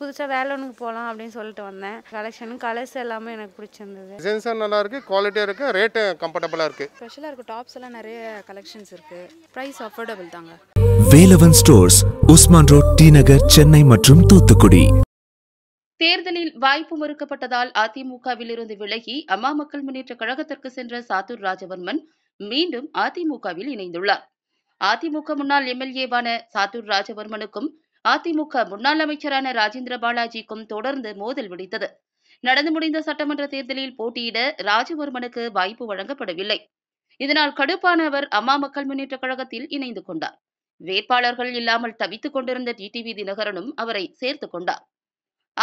புதுசாக ஒன்று போகலாம் அப்படின்னு சொல்லிட்டு வந்தேன் கலெக்ஷனும் கலர்ஸ் எல்லாமே எனக்கு பிடிச்சிருந்தது டிசைன்ஸும் நல்லா இருக்குது குவாலிட்டியாக இருக்குது ரேட்டு கம்ஃபர்டபுளாக இருக்குது ஸ்பெஷலாக இருக்குது டாப்ஸ் எல்லாம் நிறைய கலெக்ஷன்ஸ் இருக்குது ப்ரைஸ் அஃபோர்டபுள் தாங்க வேலவன் ஸ்டோர்ஸ் உஸ்மான் ரோட் டி நகர் சென்னை மற்றும் தூத்துக்குடி தேர்தலில் வாய்ப்பு மறுக்கப்பட்டதால் அதிமுகவில் இருந்து விலகி அம்மா மக்கள் முன்னேற்ற கழகத்திற்கு சென்ற சாத்தூர் ராஜவர்மன் மீண்டும் அதிமுகவில் இணைந்துள்ளார் அதிமுக முன்னாள் எம்எல்ஏவான சாத்தூர் ராஜவர்மனுக்கும் அதிமுக முன்னாள் அமைச்சரான ராஜேந்திர பாலாஜிக்கும் தொடர்ந்து மோதல் வெடித்தது நடந்து முடிந்த சட்டமன்ற தேர்தலில் போட்டியிட ராஜவர்மனுக்கு வாய்ப்பு வழங்கப்படவில்லை இதனால் கடுப்பான அவர் அம்மா மக்கள் முன்னேற்ற கழகத்தில் இணைந்து கொண்டார் வேட்பாளர்கள் இல்லாமல் தவித்துக் கொண்டிருந்த டிடிவி தினகரனும் அவரை சேர்த்துக் கொண்டார்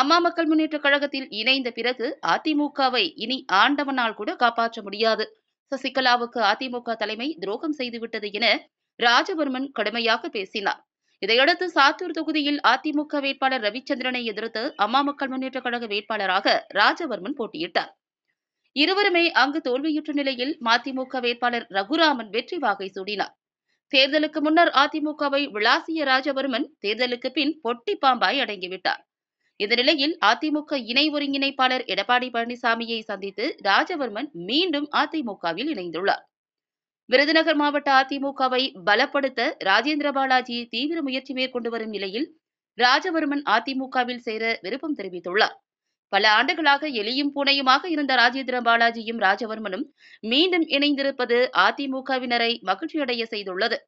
அம்மா மக்கள் முன்னேற்ற கழகத்தில் இணைந்த பிறகு அதிமுகவை இனி ஆண்டவனால் கூட காப்பாற்ற முடியாது சசிகலாவுக்கு அதிமுக தலைமை துரோகம் செய்துவிட்டது என ராஜவர்மன் கடுமையாக பேசினார் இதையடுத்து சாத்தூர் தொகுதியில் அதிமுக வேட்பாளர் ரவிச்சந்திரனை எதிர்த்து அம்மா மக்கள் முன்னேற்ற கழக வேட்பாளராக ராஜவர்மன் போட்டியிட்டார் இருவருமே அங்கு தோல்வியுற்ற நிலையில் மதிமுக வேட்பாளர் ரகுராமன் வெற்றி வாகை சூடினார் தேர்தலுக்கு முன்னர் அதிமுகவை விளாசிய ராஜவர்மன் தேர்தலுக்கு பின் பொட்டி பாம்பாய் அடங்கிவிட்டார் இந்த நிலையில் அதிமுக இணை ஒருங்கிணைப்பாளர் எடப்பாடி பழனிசாமியை சந்தித்து ராஜவர்மன் மீண்டும் அதிமுகவில் இணைந்துள்ளார் விருதுநகர் மாவட்ட அதிமுகவை பலப்படுத்த ராஜேந்திர பாலாஜி தீவிர முயற்சி மேற்கொண்டு வரும் நிலையில் ராஜவர்மன் அதிமுகவில் சேர விருப்பம் தெரிவித்துள்ளார் பல ஆண்டுகளாக எலியும் பூனையுமாக இருந்த ராஜேந்திர பாலாஜியும் ராஜவர்மனும் மீண்டும் இணைந்திருப்பது அதிமுகவினரை மகிழ்ச்சியடைய செய்துள்ளது